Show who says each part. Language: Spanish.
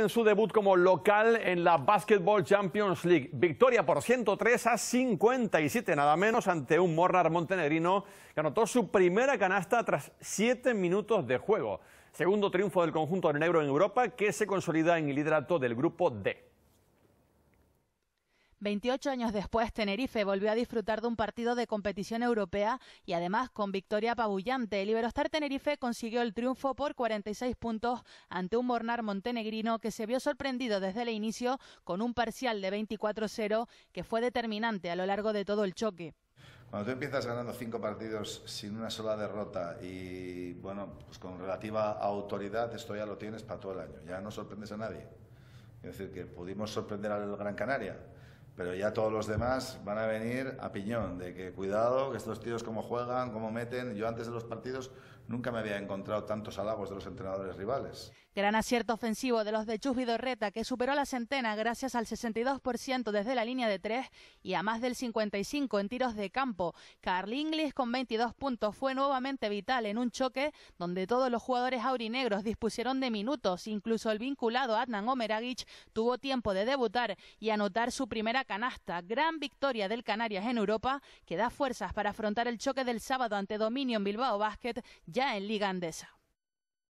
Speaker 1: en su debut como local en la Basketball Champions League. Victoria por 103 a 57, nada menos, ante un Mornar montenegrino que anotó su primera canasta tras 7 minutos de juego. Segundo triunfo del conjunto de negro en Europa que se consolida en el liderato del grupo D.
Speaker 2: 28 años después, Tenerife volvió a disfrutar de un partido de competición europea y además con victoria apabullante. El Iberostar Tenerife consiguió el triunfo por 46 puntos ante un Bornar montenegrino que se vio sorprendido desde el inicio con un parcial de 24-0 que fue determinante a lo largo de todo el choque.
Speaker 3: Cuando tú empiezas ganando cinco partidos sin una sola derrota y bueno, pues con relativa autoridad esto ya lo tienes para todo el año, ya no sorprendes a nadie. Es decir, que pudimos sorprender al Gran Canaria, pero ya todos los demás van a venir a piñón, de que cuidado, que estos tíos cómo juegan, cómo meten. Yo antes de los partidos nunca me había encontrado tantos halagos de los entrenadores rivales.
Speaker 2: Gran acierto ofensivo de los de Chus Vidorreta, que superó la centena gracias al 62% desde la línea de tres y a más del 55% en tiros de campo. Carl Inglis con 22 puntos fue nuevamente vital en un choque donde todos los jugadores aurinegros dispusieron de minutos. Incluso el vinculado Adnan Omeragic tuvo tiempo de debutar y anotar su primera canasta, gran victoria del Canarias en Europa, que da fuerzas para afrontar el choque del sábado ante Dominion Bilbao Basket ya en Liga Andesa.